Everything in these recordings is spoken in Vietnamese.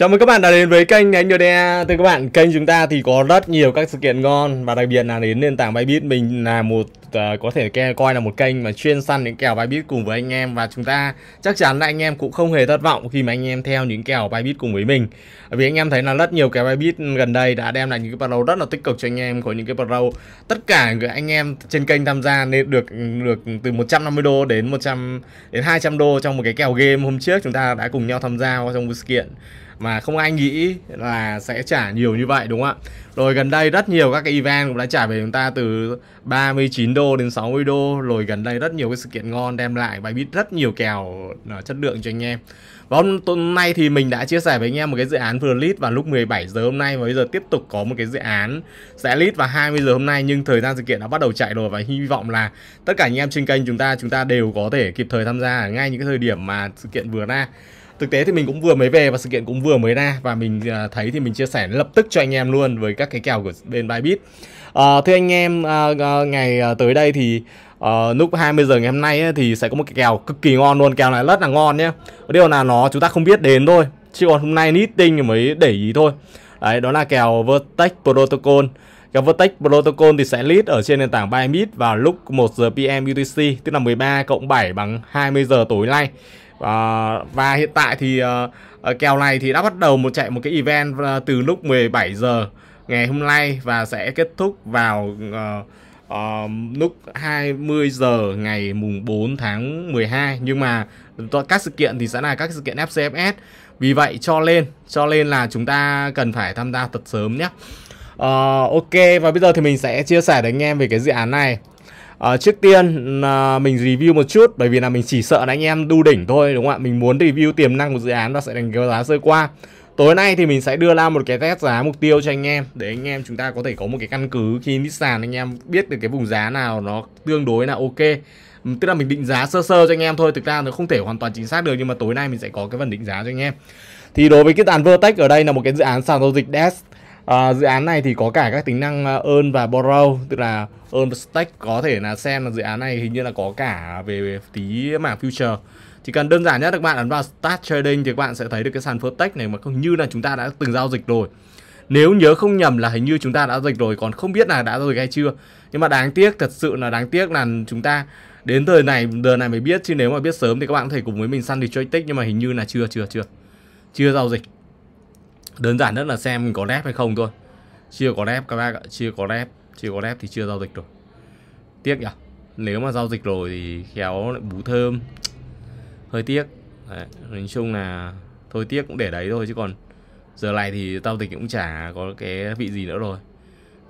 Chào mừng các bạn đã đến với kênh Anh Đe. từ các bạn, kênh chúng ta thì có rất nhiều các sự kiện ngon và đặc biệt là đến nền tảng Bybit mình là một uh, có thể coi là một kênh mà chuyên săn những kèo Bybit cùng với anh em và chúng ta chắc chắn là anh em cũng không hề thất vọng khi mà anh em theo những kèo Bybit cùng với mình. Vì anh em thấy là rất nhiều kèo Bybit gần đây đã đem lại những cái pro rất là tích cực cho anh em có những cái pro tất cả người anh em trên kênh tham gia nên được được từ 150 đô đến 100 đến 200 đô trong một cái kèo game hôm trước chúng ta đã cùng nhau tham gia vào trong sự kiện mà không ai nghĩ là sẽ trả nhiều như vậy đúng không ạ rồi gần đây rất nhiều các cái event cũng đã trả về chúng ta từ 39 đô đến 60 đô rồi gần đây rất nhiều cái sự kiện ngon đem lại và biết rất nhiều kèo ờ, chất lượng cho anh em và hôm nay thì mình đã chia sẻ với anh em một cái dự án vừa list vào lúc 17 giờ hôm nay và bây giờ tiếp tục có một cái dự án sẽ list vào 20 giờ hôm nay nhưng thời gian sự kiện đã bắt đầu chạy rồi và hy vọng là tất cả anh em trên kênh chúng ta chúng ta đều có thể kịp thời tham gia ở ngay những cái thời điểm mà sự kiện vừa ra thực tế thì mình cũng vừa mới về và sự kiện cũng vừa mới ra và mình à, thấy thì mình chia sẻ lập tức cho anh em luôn với các cái kèo của bên Bybit à, thưa anh em à, à ngày à, tới đây thì uh, lúc 20 giờ ngày hôm nay ấy, thì sẽ có một cái kèo cực kỳ ngon luôn kèo này rất là ngon nhé điều là nó chúng ta không biết đến thôi chứ còn hôm nay nitting mới để ý thôi đấy đó là kèo vertex protocol kèo vertex protocol thì sẽ list ở trên nền tảng Bybit vào lúc 1 giờ pm UTC tức là 13 cộng 7 bằng 20 giờ tối nay À, và hiện tại thì uh, kèo này thì đã bắt đầu một chạy một cái event uh, từ lúc 17 giờ ngày hôm nay và sẽ kết thúc vào uh, uh, lúc 20 giờ ngày mùng 4 tháng 12 nhưng mà các sự kiện thì sẽ là các sự kiện FCFS. Vì vậy cho lên, cho lên là chúng ta cần phải tham gia thật sớm nhé. Uh, ok và bây giờ thì mình sẽ chia sẻ đến anh em về cái dự án này à, trước tiên à, mình review một chút bởi vì là mình chỉ sợ là anh em đu đỉnh thôi đúng không ạ mình muốn review tiềm năng của dự án và sẽ đánh giá sơ qua tối nay thì mình sẽ đưa ra một cái test giá mục tiêu cho anh em để anh em chúng ta có thể có một cái căn cứ khi sàn anh em biết được cái vùng giá nào nó tương đối là ok ừ, tức là mình định giá sơ sơ cho anh em thôi thực ra nó không thể hoàn toàn chính xác được nhưng mà tối nay mình sẽ có cái phần định giá cho anh em thì đối với cái sàn Vertex ở đây là một cái dự án sàn giao dịch DEX À, dự án này thì có cả các tính năng à, earn và borrow tức là earn và stake có thể là xem là dự án này hình như là có cả về, về tí mảng future chỉ cần đơn giản nhất các bạn ấn vào start trading thì các bạn sẽ thấy được cái sàn Furtech này mà không như là chúng ta đã từng giao dịch rồi nếu nhớ không nhầm là hình như chúng ta đã dịch rồi còn không biết là đã rồi hay chưa nhưng mà đáng tiếc thật sự là đáng tiếc là chúng ta đến thời này giờ này mới biết chứ nếu mà biết sớm thì các bạn có thể cùng với mình săn đi chơi tích nhưng mà hình như là chưa chưa chưa chưa giao dịch đơn giản nhất là xem mình có rep hay không thôi chưa có rep các bác ạ chưa có rep chưa có rep thì chưa giao dịch rồi tiếc nhỉ nếu mà giao dịch rồi thì khéo lại bú thơm hơi tiếc Đấy, nói chung là thôi tiếc cũng để đấy thôi chứ còn giờ này thì giao dịch cũng chả có cái vị gì nữa rồi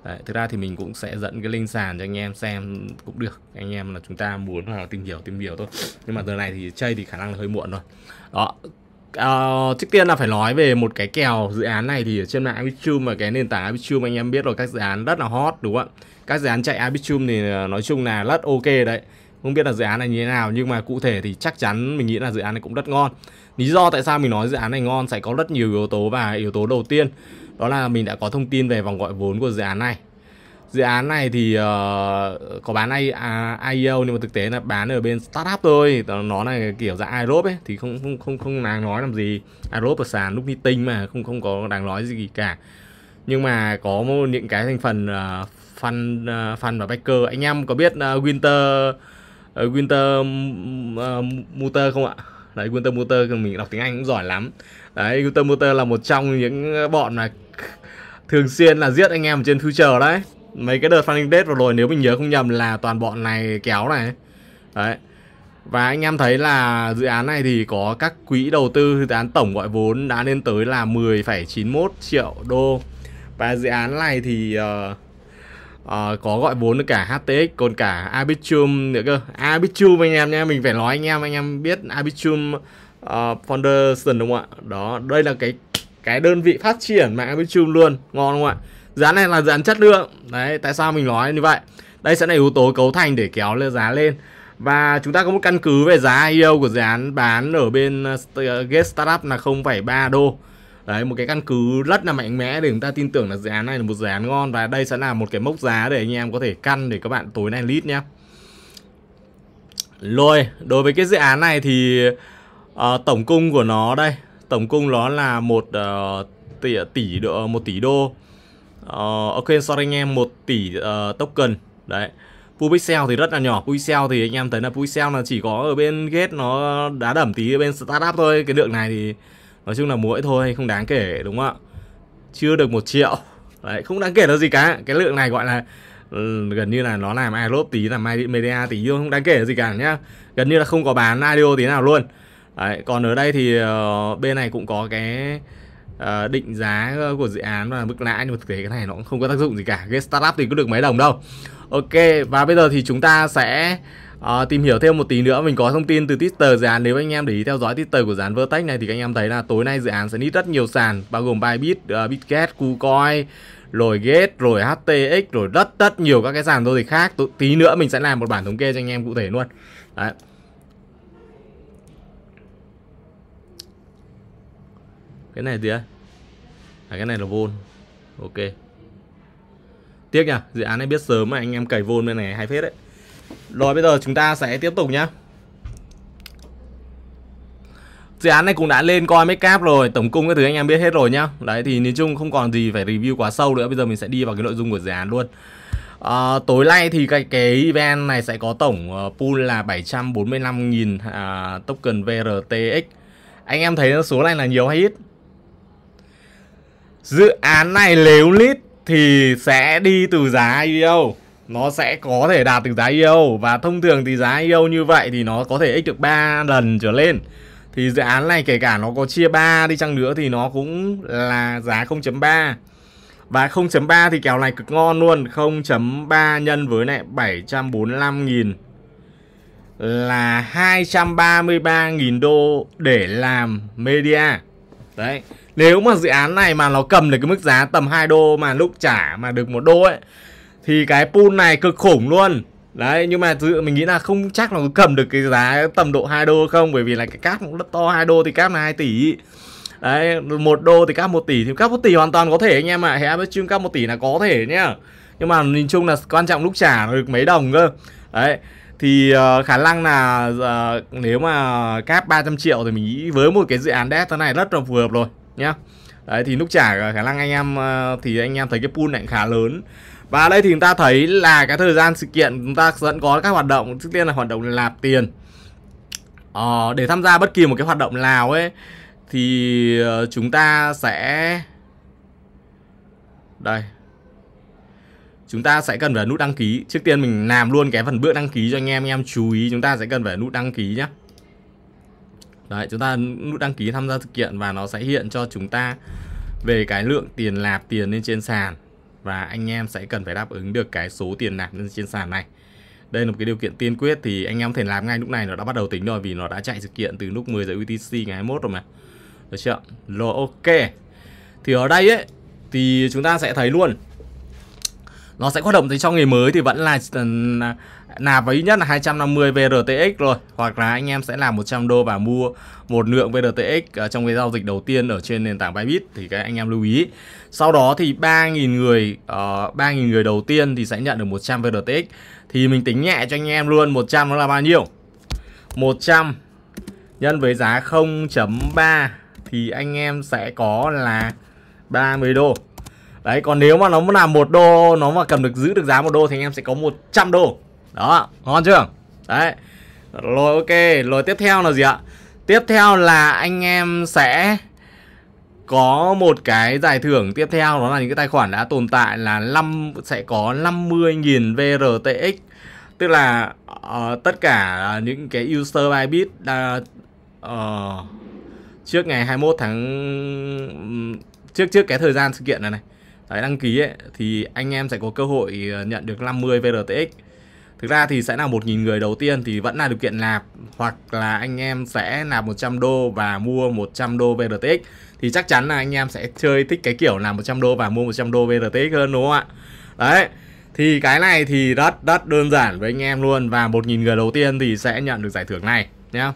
Đấy, thực ra thì mình cũng sẽ dẫn cái link sàn cho anh em xem cũng được anh em là chúng ta muốn là tìm hiểu tìm hiểu thôi nhưng mà giờ này thì chơi thì khả năng là hơi muộn rồi đó Uh, trước tiên là phải nói về một cái kèo dự án này thì ở trên mạng Arbitrum và cái nền tảng Arbitrum anh em biết rồi các dự án rất là hot đúng không ạ? Các dự án chạy Arbitrum thì ờ, nói chung là rất ok đấy. Không biết là dự án này như thế nào nhưng mà cụ thể thì chắc chắn mình nghĩ là dự án này cũng rất ngon. Lý do tại sao mình nói dự án này ngon sẽ có rất nhiều yếu tố và yếu tố đầu tiên đó là mình đã có thông tin về vòng gọi vốn của dự án này dự án này thì uh, có bán ai uh, à, IEO nhưng mà thực tế là bán ở bên startup thôi nó này kiểu dạng iRob ấy thì không không không không đáng nói làm gì iRob ở sàn lúc meeting mà không không có đáng nói gì cả nhưng mà có những cái thành phần uh, ờ, fan uh, ờ, Fun và Backer anh em có biết uh, Winter uh, Winter uh, Muter không ạ đấy Winter Muter mình đọc tiếng Anh cũng giỏi lắm đấy Winter Muter là một trong những bọn mà thường xuyên là giết anh em trên future đấy mấy cái đợt funding date vừa rồi nếu mình nhớ không nhầm là toàn bọn này kéo này đấy và anh em thấy là dự án này thì có các quỹ đầu tư dự án tổng gọi vốn đã lên tới là 10,91 triệu đô và dự án này thì uh, uh, có gọi vốn được cả HTX còn cả Arbitrum nữa cơ Arbitrum anh em nha mình phải nói anh em anh em biết Arbitrum uh, Foundation đúng không ạ đó đây là cái cái đơn vị phát triển mạng Arbitrum luôn ngon không ạ dự án này là dự án chất lượng đấy tại sao mình nói như vậy đây sẽ là yếu tố cấu thành để kéo lên giá lên và chúng ta có một căn cứ về giá IO của dự án bán ở bên get ờ, ờ, Startup là 0,3 đô Đấy, một cái căn cứ rất là mạnh mẽ để chúng ta tin tưởng là dự án này là một dự án ngon Và đây sẽ là một cái mốc giá để anh em có thể căn để các bạn tối nay lít nhé Rồi, đối với cái dự án này thì uh, tổng cung của nó đây Tổng cung nó là một uh, tỷ, tỷ, độ, một tỷ đô Ờ, ok sorry anh em 1 tỷ uh, token đấy Pubixel thì rất là nhỏ Pubixel thì anh em thấy là Pubixel là chỉ có ở bên gate nó đá đẩm tí ở bên startup thôi cái lượng này thì nói chung là muỗi thôi không đáng kể đúng không ạ chưa được một triệu đấy không đáng kể là gì cả cái lượng này gọi là ừ, gần như là nó làm aerob tí làm media tí không đáng kể là gì cả nhá gần như là không có bán audio tí nào luôn đấy còn ở đây thì uh, bên này cũng có cái Ờ, định giá ờ, của dự án và mức lãi nhưng mà thực tế cái này nó cũng không có tác dụng gì cả cái startup thì cứ được mấy đồng đâu ok và bây giờ thì chúng ta sẽ À, tìm hiểu thêm một tí nữa mình có thông tin từ Twitter dự án nếu anh em để ý theo dõi Twitter của dự án Vertex này thì các anh em thấy là tối nay dự án sẽ nít rất nhiều sàn bao gồm Bybit, uh, Bitget, KuCoin rồi Gate, rồi HTX, rồi rất rất nhiều các cái sàn giao dịch khác T tí nữa mình sẽ làm một bản thống kê cho anh em cụ thể luôn đấy cái này gì đấy à, cái này là vôn ok tiếc nhỉ dự án này biết sớm mà anh em cày vôn bên này hay phết đấy rồi bây giờ chúng ta sẽ tiếp tục nhá dự án này cũng đã lên coi make up rồi tổng cung cái thứ anh em biết hết rồi nhá đấy thì nói chung không còn gì phải review quá sâu nữa bây giờ mình sẽ đi vào cái nội dung của dự án luôn à, tối nay thì cái cái event này sẽ có tổng uh, pool là 745.000 uh, à, token VRTX anh em thấy số này là nhiều hay ít Dự án này nếu lít thì sẽ đi từ giá IEO Nó sẽ có thể đạt từ giá IEO Và thông thường thì giá IEO như vậy thì nó có thể x được 3 lần trở lên Thì dự án này kể cả nó có chia 3 đi chăng nữa thì nó cũng là giá 0.3 Và 0.3 thì kèo này cực ngon luôn 0.3 nhân với này 745 nghìn là 233.000 đô để làm media Đấy nếu mà dự án này mà nó cầm được cái mức giá tầm 2 đô mà lúc trả mà được một đô ấy Thì cái pool này cực khủng luôn Đấy nhưng mà dự mình nghĩ là không chắc nó cầm được cái giá tầm độ 2 đô không Bởi vì là cái cáp cũng rất to 2 đô thì cáp là 2 tỷ Đấy, một đô thì cáp 1 tỷ thì cáp 1 tỷ hoàn toàn có thể anh em ạ. À. Hẻ stream cáp 1 tỷ là có thể nhá. Nhưng mà nhìn chung là quan trọng lúc trả được mấy đồng cơ. Đấy. Thì ờ, khả năng là ờ, nếu mà cáp 300 triệu thì mình nghĩ với một cái dự án đét thế này rất là phù hợp rồi nhá đấy thì lúc trả khả năng anh em ờ, thì anh em thấy cái pool này khá lớn và đây thì chúng ta thấy là cái thời gian sự kiện chúng ta vẫn có các hoạt động trước tiên là hoạt động nạp tiền ờ, để tham gia bất kỳ một cái hoạt động nào ấy thì ờ, chúng ta sẽ đây chúng ta sẽ cần phải nút đăng ký trước tiên mình làm luôn cái phần bước đăng ký cho anh em anh em chú ý chúng ta sẽ cần phải nút đăng ký nhé Đấy, chúng ta nút đăng ký tham gia thực hiện và nó sẽ hiện cho chúng ta về cái lượng tiền nạp tiền lên trên sàn và anh em sẽ cần phải đáp ứng được cái số tiền nạp lên trên sàn này. Đây là một cái điều kiện tiên quyết thì anh em có thể làm ngay lúc này nó đã bắt đầu tính rồi vì nó đã chạy thực hiện từ lúc 10 giờ UTC ngày 21 rồi mà. Được chưa? Rồi ok. Thì ở đây ấy thì chúng ta sẽ thấy luôn nó sẽ hoạt động thì trong ngày mới thì vẫn ừ, là nạp vào ít nhất là 250 VRTX rồi hoặc là anh em sẽ làm 100 đô và mua một lượng VRTX ờ, trong cái giao dịch đầu tiên ở trên nền tảng Bybit thì các anh em lưu ý sau đó thì 3.000 người uh, ờ, 3.000 người đầu tiên thì sẽ nhận được 100 VRTX thì mình tính nhẹ cho anh em luôn 100 nó là bao nhiêu 100 nhân với giá 0.3 thì anh em sẽ có là 30 đô đấy còn nếu mà nó muốn làm một đô nó mà cầm được giữ được giá một đô thì anh em sẽ có 100 đô đó ngon chưa đấy rồi ok rồi tiếp theo là gì ạ tiếp theo là anh em sẽ có một cái giải thưởng tiếp theo đó là những cái tài khoản đã tồn tại là 5 sẽ có 50.000 VRTX tức là uh, tất cả những cái user Bybit uh, uh, ờ, trước ngày 21 tháng trước trước cái thời gian sự kiện này này đấy, đăng ký ấy, thì anh em sẽ có cơ hội ờ, nhận được 50 VRTX Thực ra thì sẽ là 1.000 người đầu tiên thì vẫn là điều kiện nạp hoặc là anh em sẽ nạp 100 đô và mua 100 đô VRTX thì chắc chắn là anh em sẽ chơi thích cái kiểu là 100 đô và mua 100 đô VRTX hơn đúng không ạ? Đấy. Thì cái này thì rất rất đơn giản với anh em luôn và 1.000 người đầu tiên thì sẽ nhận được giải thưởng này nhá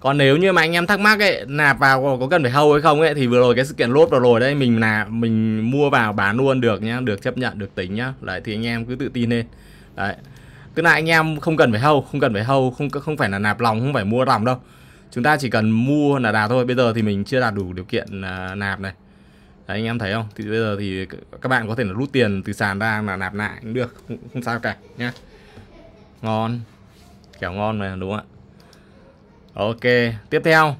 còn nếu như mà anh em thắc mắc ấy nạp vào có cần phải hâu hay không ấy thì vừa rồi cái sự kiện lốt vào rồi đấy mình là mình mua vào bán luôn được nhá được chấp nhận được tính nhá đấy thì anh em cứ tự tin lên đấy tức là anh em không cần phải hâu không cần phải hâu không không phải là nạp lòng không phải mua lòng đâu chúng ta chỉ cần mua là đà thôi bây giờ thì mình chưa đạt đủ điều kiện à, nạp này đấy, anh em thấy không thì bây giờ thì các bạn có thể là rút tiền từ sàn ra là nạp lại cũng được không, không sao cả nhá ngon kẹo ngon mà đúng không ạ Ok, tiếp theo.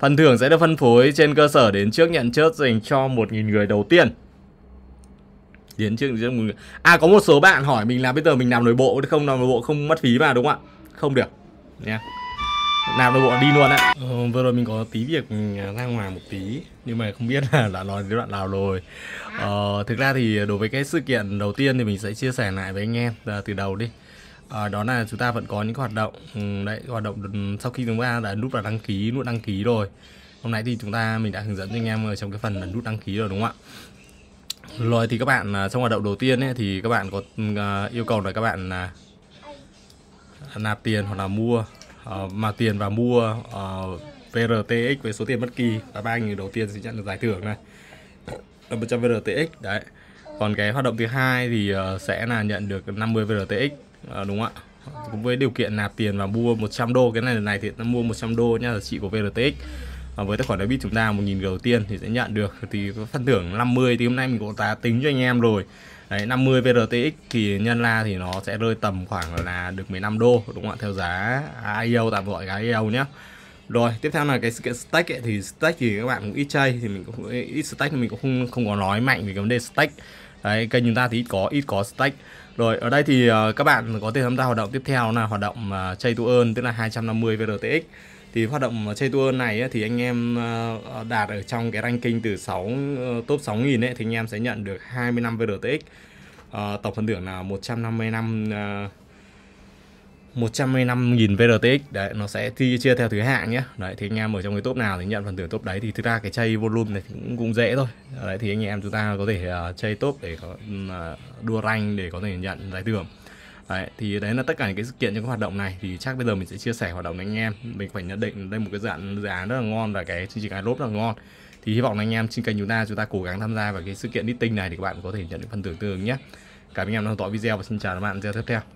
Phần thưởng sẽ được phân phối trên cơ sở đến trước nhận chớt dành cho 1.000 người đầu tiên. Đến trước nhận người. À, có một số bạn hỏi mình là bây giờ mình làm nội bộ không làm nội bộ không mất phí mà đúng không ạ? Không được. Nha. Yeah. Làm nội bộ đi luôn ạ. Ừ, vừa rồi mình có tí việc à, ra ngoài một tí nhưng mà không biết là đã nói đến đoạn nào rồi. Ờ, thực ra thì đối với cái sự kiện đầu tiên thì mình sẽ chia sẻ lại với anh em à, từ đầu đi à, đó là chúng ta vẫn có những hoạt động ừ, đấy hoạt động sau khi chúng ta đã nút vào đăng ký nút đăng ký rồi hôm nay thì chúng ta mình đã hướng dẫn cho anh em ở trong cái phần là nút đăng ký rồi đúng không ạ rồi thì các bạn à, trong hoạt động đầu tiên ấy, thì các bạn có ừ, à, yêu cầu là các bạn là nạp tiền hoặc là mua uh, mà tiền và mua uh, ờ, VRTX với số tiền bất kỳ và ba người đầu tiên sẽ nhận được giải thưởng này là 100 VRTX đấy còn cái hoạt động thứ hai thì uh, sẽ là nhận được 50 VRTX à, đúng không ạ cũng với điều kiện nạp tiền và mua 100 đô cái này lần này thì nó mua 100 đô nhá là chị của VRTX à, với tài khoản debit chúng ta 1.000 đầu tiên thì sẽ nhận được thì phần thưởng 50 thì hôm nay mình cũng đã tính cho anh em rồi Đấy, 50 VRTX thì nhân ra thì nó sẽ rơi tầm khoảng là được 15 đô đúng không ạ theo giá IEO tạm gọi là IEO nhé rồi tiếp theo là cái sự kiện stack ấy, thì stack thì các bạn cũng ít chơi thì mình cũng ít stack thì mình cũng không không có nói mạnh về cái vấn đề stack đấy kênh chúng ta thì ít có ít có stack rồi ở đây thì uh, các bạn có thể tham gia hoạt động tiếp theo là hoạt động uh, ờ, chơi to earn tức là 250 VRTX thì hoạt động chơi to earn này ấy, thì anh em uh, đạt ở trong cái ranking từ 6 uh, top 6000 ấy thì anh em sẽ nhận được 25 VRTX uh, tổng phần thưởng là 155 uh, 155.000 VRTX đấy nó sẽ thi chia theo thứ hạng nhé đấy thì anh em ở trong cái top nào thì nhận phần thưởng top đấy thì thực ra cái chơi volume này cũng, cũng dễ thôi đấy thì anh em chúng ta có thể uh, ờ, chơi top để có uh, đua rank để có thể nhận giải thưởng đấy thì đấy là tất cả những cái sự kiện trong cái hoạt động này thì chắc bây giờ mình sẽ chia sẻ hoạt động này anh em mình phải nhận định đây một cái dạng dự án rất là ngon và cái chương trình iLob rất là ngon thì hy vọng là anh em trên kênh chúng ta chúng ta cố gắng tham gia vào cái sự kiện meeting này thì các bạn có thể nhận được phần thưởng tương ứng nhé cảm ơn anh em đã theo dõi video và xin chào các bạn video tiếp theo